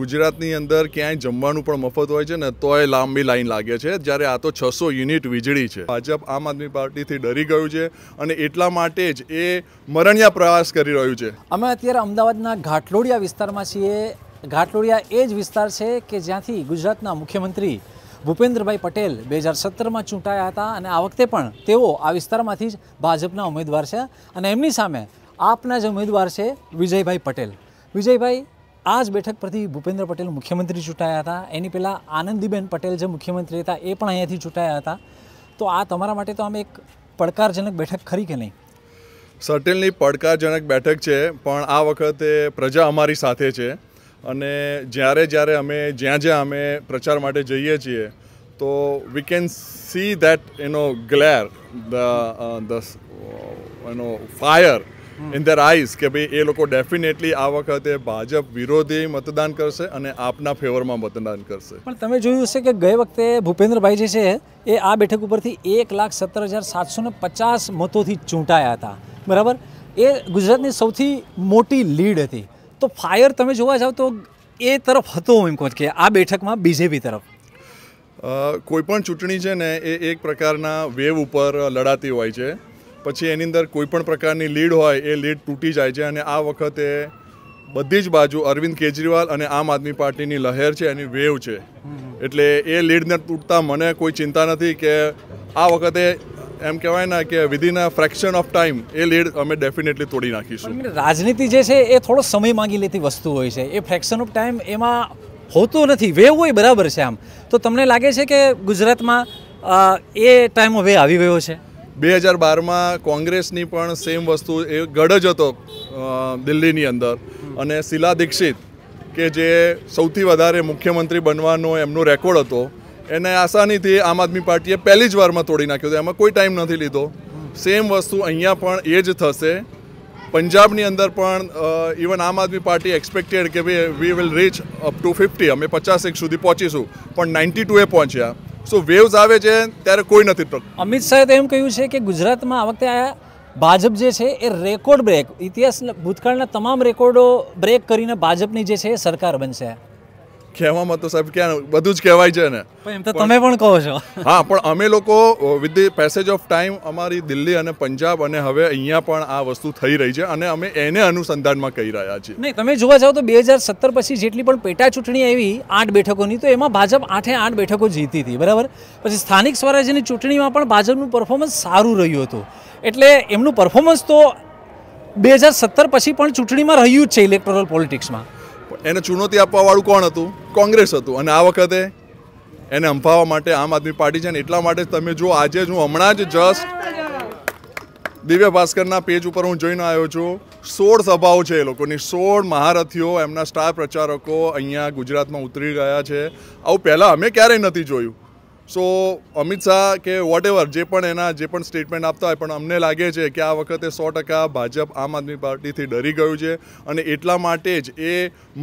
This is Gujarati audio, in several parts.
ગુજરાતની અંદર ક્યાંય જમવાનું પણ મફત હોય છે ને તોય લાંબી લાઈન લાગે છે જ્યારે આ તો છસો યુનિટ વીજળી છે ભાજપ આમ આદમી પાર્ટીથી ડરી ગયું છે અને એટલા માટે જ એ મરણિયા પ્રવાસ કરી રહ્યું છે અમે અત્યારે અમદાવાદના ઘાટલોડિયા વિસ્તારમાં છીએ ઘાટલોડિયા એ જ વિસ્તાર છે કે જ્યાંથી ગુજરાતના મુખ્યમંત્રી ભૂપેન્દ્રભાઈ પટેલ બે હજાર સત્તરમાં ચૂંટાયા હતા અને આ વખતે પણ તેઓ આ વિસ્તારમાંથી જ ભાજપના ઉમેદવાર છે અને એમની સામે આપના જે ઉમેદવાર છે વિજયભાઈ પટેલ વિજયભાઈ આ જ બેઠક પરથી ભૂપેન્દ્ર પટેલ મુખ્યમંત્રી ચૂંટાયા હતા એની પહેલાં આનંદીબેન પટેલ જે મુખ્યમંત્રી હતા એ પણ અહીંયાથી ચૂંટાયા હતા તો આ તમારા માટે તો આમ એક પડકારજનક બેઠક ખરી કે નહીં સર્ટેનલી પડકારજનક બેઠક છે પણ આ વખતે પ્રજા અમારી સાથે છે અને જ્યારે જ્યારે અમે જ્યાં જ્યાં અમે પ્રચાર માટે જઈએ છીએ તો વી કેન સી દેટ એનો glare the the you know fire in their eyes કે ભાઈ એ લોકો ડેફિનેટલી આ વખતે ભાજપ વિરોધી મતદાન કરશે અને આપના ફેવરમાં મતદાન કરશે પણ તમે જોયું હશે કે ગઈ વખતે ભૂપેન્દ્રભાઈ જે છે એ આ બેઠક ઉપરથી એક લાખ સત્તર હજાર સાતસો ને પચાસ મતોથી ચૂંટાયા હતા બરાબર એ ગુજરાતની સૌથી મોટી લીડ હતી તો ફાયર તમે જોવા જાઓ તો એ તરફ હતો એમ કહો કે આ બેઠકમાં બીજેપી તરફ કોઈ પણ ચૂંટણી છે ને એ એક પ્રકારના વેવ ઉપર લડાતી હોય છે પછી એની અંદર કોઈપણ પ્રકારની લીડ હોય એ લીડ તૂટી જાય છે અને આ વખતે બધી જ બાજુ અરવિંદ કેજરીવાલ અને આમ આદમી પાર્ટીની લહેર છે એની વેવ છે એટલે એ લીડને તૂટતા મને કોઈ ચિંતા નથી કે આ વખતે એમ કહેવાય ને કે within a fraction of time એ લીડ અમે ડેફિનેટલી તોડી નાખીશું રાજનીતિ જે છે એ થોડો સમય માંગી લેતી વસ્તુ હોય છે એ ફ્રેક્શન ઓફ ટાઈમ એમાં હોતો નથી વેવ હોય બરાબર છે આમ તો તમને લાગે છે કે ગુજરાતમાં એ ટાઈમ હવે આવી ગયો છે બે હજાર બારમાં કોંગ્રેસની પણ સેમ વસ્તુ એ ગઢ જ હતો દિલ્હીની અંદર અને શીલા દીક્ષિત કે જે સૌથી વધારે મુખ્યમંત્રી બનવાનો એમનો રેકોર્ડ હતો એને આસાનીથી આમ આદમી પાર્ટીએ પહેલી જ વારમાં તોડી નાખ્યો હતો એમાં કોઈ ટાઈમ નથી લીધો સેમ વસ્તુ અહીંયા પણ એ જ થશે પંજાબની અંદર પણ ઇવન આમ આદમી પાર્ટી એક્સપેક્ટેડ કે ભાઈ we will reach up to fifty અમે પચાસ એક સુધી પહોંચીશું પણ નાઇન્ટી ટુએ પહોંચ્યા સો વેવ્સ આવે છે ત્યારે કોઈ નથી અમિત શાહે એમ કહ્યું છે કે ગુજરાતમાં આ વખતે આ ભાજપ જે છે એ રેકોર્ડ બ્રેક ઇતિહાસ ભૂતકાળના તમામ રેકોર્ડો બ્રેક કરીને ભાજપની જે છે એ સરકાર બનશે કહેવામાં તો સાહેબ ક્યાં બધું જ કહેવાય છે ને એમ તો તમે પણ કહો છો હા પણ અમે લોકો with the passage of time અમારી દિલ્હી અને પંજાબ અને હવે અહીંયા પણ આ વસ્તુ થઈ રહી છે અને અમે એને અનુસંધાનમાં કહી રહ્યા છીએ નહીં તમે જોવા જાઓ તો બે હજાર સત્તર પછી જેટલી પણ પેટા ચૂંટણી આવી આઠ બેઠકોની તો એમાં ભાજપ આઠે આઠ બેઠકો જીતી હતી બરાબર પછી સ્થાનિક સ્વરાજ્યની ચૂંટણીમાં પણ ભાજપનું પરફોર્મન્સ સારું રહ્યું હતું એટલે એમનું પરફોર્મન્સ તો બે હજાર સત્તર પછી પણ ચૂંટણીમાં રહ્યું જ છે ઇલેક્ટોરલ પોલિટિક્સમાં એને ચુનૌતી આપવાવાળું કોણ હતું કોંગ્રેસ હતું અને આ વખતે એને અંફાવા માટે આમ આદમી પાર્ટી છે ને એટલા માટે તમે જો આજે જ હું હમણાં જ જસ્ટ દિવ્ય ભાસ્કરના પેજ ઉપર હું જોઈને આવ્યો છું સોળ સભાઓ છે એ લોકોની સોળ મહારથીઓ એમના સ્ટાર પ્રચારકો અહીંયા ગુજરાતમાં ઉતરી ગયા છે આવું પહેલાં અમે ક્યારેય નથી જોયું સો અમિત શાહ કે વોટ એવર જે પણ એના જે પણ સ્ટેટમેન્ટ આપતા હોય પણ અમને લાગે છે કે આ વખતે સો ટકા ભાજપ આમ આદમી પાર્ટીથી ડરી ગયું છે અને એટલા માટે જ એ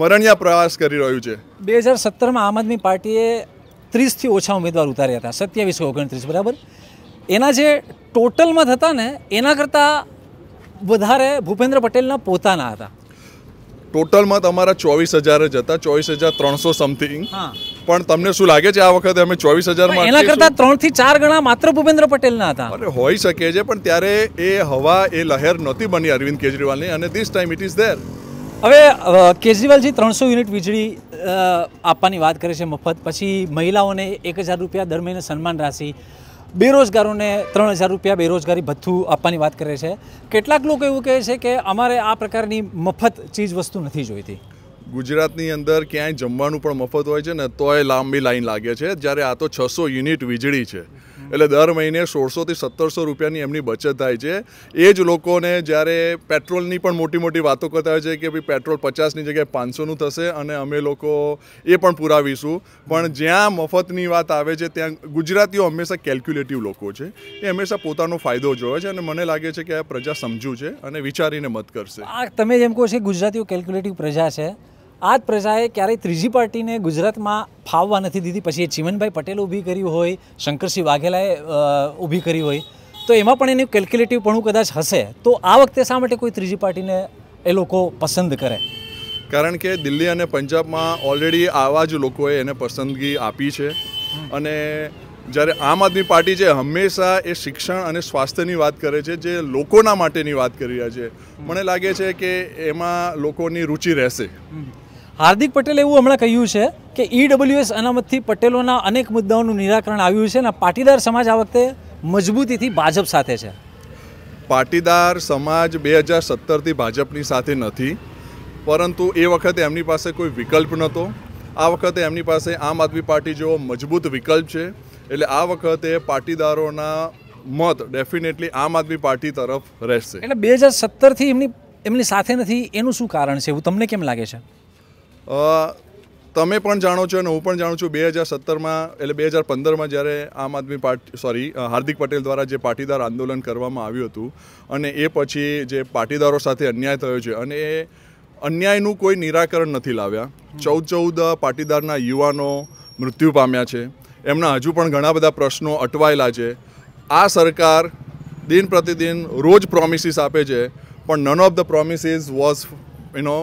મરણિયા પ્રવાસ કરી રહ્યું છે બે હજાર સત્તરમાં આમ આદમી પાર્ટીએ ત્રીસથી ઓછા ઉમેદવાર ઉતાર્યા હતા સત્યાવીસ ઓગણત્રીસ બરાબર એના જે ટોટલમાં થતા ને એના કરતાં વધારે ભૂપેન્દ્ર પટેલના પોતાના હતા ટોટલમાં તમારા ચોવીસ હજાર જ હતા ચોવીસ હજાર ત્રણસો સમથિંગ પણ તમને શું લાગે છે આ વખતે અમે ચોવીસ હજારમાં એના કરતા ત્રણ થી ચાર ગણા માત્ર ભૂપેન્દ્ર પટેલના હતા અરે હોઈ શકે છે પણ ત્યારે એ હવા એ લહેર નહોતી બની અરવિંદ કેજરીવાલની અને this time it is there હવે કેજરીવાલજી ત્રણસો યુનિટ વીજળી આપવાની વાત કરે છે મફત પછી મહિલાઓને એક હજાર રૂપિયા દર મહિને સન્માન રાશિ બેરોજગારોને ત્રણ હજાર રૂપિયા બેરોજગારી ભથ્થું આપવાની વાત કરે છે કેટલાક લોકો એવું કહે છે કે અમારે આ પ્રકારની મફત ચીજ વસ્તુ નથી જોઈતી ગુજરાતની અંદર ક્યાંય જમવાનું પણ મફત હોય છે ને તોય લાંબી લાઈન લાગે છે જ્યારે આ તો છસો યુનિટ વીજળી છે એટલે દર મહિને સોળસોથી સત્તરસો રૂપિયાની એમની બચત થાય છે એ જ લોકોને જ્યારે પેટ્રોલની પણ મોટી મોટી વાતો કરતા હોય છે કે ભાઈ પેટ્રોલ પચાસની જગ્યાએ પાંચસોનું થશે અને અમે લોકો એ પણ પુરાવીશું પણ જ્યાં મફતની વાત આવે છે ત્યાં ગુજરાતીઓ હંમેશા કેલ્ક્યુલેટિવ લોકો છે એ હંમેશા પોતાનો ફાયદો જોવે છે અને મને લાગે છે કે આ પ્રજા સમજુ છે અને વિચારીને મત કરશે તમે જેમ કહો છો ગુજરાતીઓ કેલ્ક્યુલેટિવ પ્રજા છે આ જ પ્રજાએ ક્યારેય ત્રીજી પાર્ટીને ગુજરાતમાં ફાવવા નથી દીધી પછી એ ચીમનભાઈ પટેલ ઊભી કરી હોય શંકરસિંહ વાઘેલાએ ઊભી કરી હોય તો એમાં પણ એનું કેલ્ક્યુલેટિવ પણ કદાચ હશે તો આ વખતે શા માટે કોઈ ત્રીજી પાર્ટીને એ લોકો પસંદ કરે કારણ કે દિલ્હી અને પંજાબમાં ઓલરેડી આવા જ લોકોએ એને પસંદગી આપી છે અને જ્યારે આમ આદમી પાર્ટી જે હંમેશા એ શિક્ષણ અને સ્વાસ્થ્યની વાત કરે છે જે લોકોના માટેની વાત કરી રહ્યા છે મને લાગે છે કે એમાં લોકોની રુચિ રહેશે હાર્દિક પટેલે એવું હમણાં કહ્યું છે કે ઈડબ્લ્યુએસ e અનામતથી પટેલોના અનેક મુદ્દાઓનું નિરાકરણ આવ્યું છે અને પાટીદાર સમાજ આ વખતે મજબૂતીથી ભાજપ સાથે છે પાટીદાર સમાજ બે હજાર સત્તરથી ભાજપની સાથે નથી પરંતુ એ વખતે એમની પાસે કોઈ વિકલ્પ નહોતો આ વખતે એમની પાસે આમ આદમી પાર્ટી જેવો મજબૂત વિકલ્પ છે એટલે આ વખતે પાટીદારોના મત ડેફિનેટલી આમ આદમી પાર્ટી તરફ રહેશે એટલે બે હજાર સત્તરથી એમની એમની સાથે નથી એનું શું કારણ છે એવું તમને કેમ લાગે છે તમે પણ જાણો છો અને હું પણ જાણું છું બે હજાર સત્તરમાં એટલે બે હજાર પંદરમાં જ્યારે આમ આદમી પાર્ટી સોરી હાર્દિક પટેલ દ્વારા જે પાટીદાર આંદોલન કરવામાં આવ્યું હતું અને એ પછી જે પાટીદારો સાથે અન્યાય થયો છે અને એ અન્યાયનું કોઈ નિરાકરણ નથી લાવ્યા ચૌદ ચૌદ પાટીદારના યુવાનો મૃત્યુ પામ્યા છે એમના હજુ પણ ઘણા બધા પ્રશ્નો અટવાયેલા છે આ સરકાર દિન પ્રતિદિન રોજ પ્રોમિસીસ આપે છે પણ none of the promises was યુ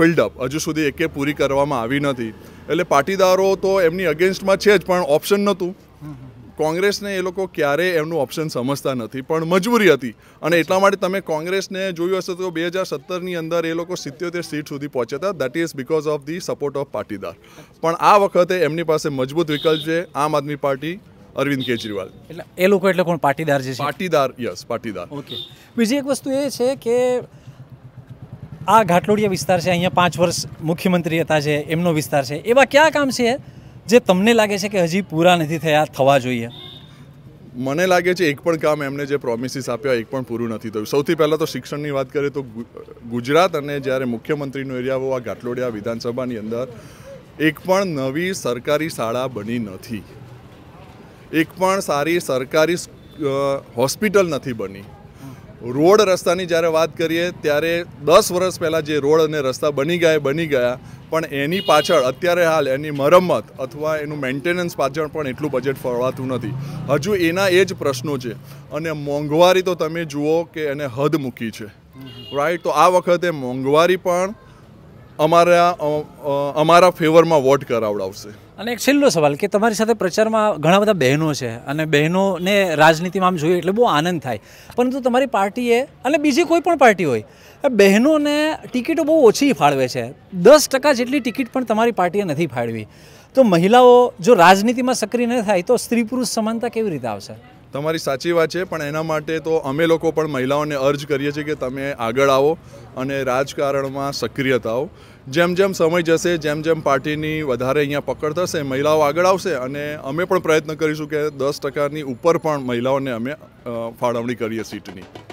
ફિલ્ડઅપ હજુ સુધી એકે પૂરી કરવામાં આવી નથી એટલે પાટીદારો તો એમની અગેન્સ્ટમાં છે જ પણ ઓપ્શન નહોતું કોંગ્રેસને એ લોકો ક્યારેય એમનું ઓપ્શન સમજતા નથી પણ મજબૂરી હતી અને એટલા માટે તમે કોંગ્રેસને જોયું હશે તો બે હજાર સત્તરની અંદર એ લોકો સિત્યોતેર સીટ સુધી પહોંચ્યા હતા that is because of the support of Patidar પણ આ વખતે એમની પાસે મજબૂત વિકલ્પ છે આમ આદમી પાર્ટી અરવિંદ કેજરીવાલ એટલે એ લોકો એટલે કોણ પાટીદાર છે પાટીદાર યસ પાટીદાર ઓકે બીજી એક વસ્તુ એ છે કે આ ઘાટલોડિયા વિસ્તાર છે અહીંયા પાંચ વર્ષ મુખ્યમંત્રી હતા છે એમનો વિસ્તાર છે એવા કયા કામ છે જે તમને લાગે છે કે હજી પૂરા નથી થયા થવા જોઈએ મને લાગે છે એક પણ કામ એમણે જે પ્રોમિસીસ આપ્યા એક પણ પૂરું નથી થયું સૌથી પહેલાં તો શિક્ષણની વાત કરીએ તો ગુજરાત અને જ્યારે મુખ્યમંત્રીનો એરિયા હોવા ઘાટલોડિયા વિધાનસભાની અંદર એક પણ નવી સરકારી શાળા બની નથી એક પણ સારી સરકારી હોસ્પિટલ નથી બની રોડ રસ્તાની જ્યારે વાત કરીએ ત્યારે દસ વર્ષ પહેલાં જે રોડ અને રસ્તા બની ગયા બની ગયા પણ એની પાછળ અત્યારે હાલ એની મરમ્મત અથવા એનું મેન્ટેનન્સ પાછળ પણ એટલું બજેટ ફળવાતું નથી હજુ એના એ જ પ્રશ્નો છે અને મોંઘવારી તો તમે જુઓ કે એને હદ મૂકી છે રાઈટ તો આ વખતે મોંઘવારી પણ અમારા અમારા ફેવરમાં વોટ કરાવડાવશે અને એક છેલ્લો સવાલ કે તમારી સાથે પ્રચારમાં ઘણા બધા બહેનો છે અને બહેનોને રાજનીતિમાં આમ જોઈએ એટલે બહુ આનંદ થાય પરંતુ તમારી પાર્ટીએ અને બીજી કોઈ પણ પાર્ટી હોય બહેનોને ટિકિટો બહુ ઓછી ફાળવે છે દસ ટકા જેટલી ટિકિટ પણ તમારી પાર્ટીએ નથી ફાળવી તો મહિલાઓ જો રાજનીતિમાં સક્રિય ન થાય તો સ્ત્રી પુરુષ સમાનતા કેવી રીતે આવશે તમારી સાચી વાત છે પણ એના માટે તો અમે લોકો પણ મહિલાઓને અર્જ કરીએ છીએ કે તમે આગળ આવો અને રાજકારણમાં સક્રિય થાઓ જેમ જેમ સમય જશે જેમ જેમ પાર્ટીની વધારે અહીંયા પકડ થશે મહિલાઓ આગળ આવશે અને અમે પણ પ્રયત્ન કરીશું કે દસ ટકાની ઉપર પણ મહિલાઓને અમે ફાળવણી કરીએ સીટની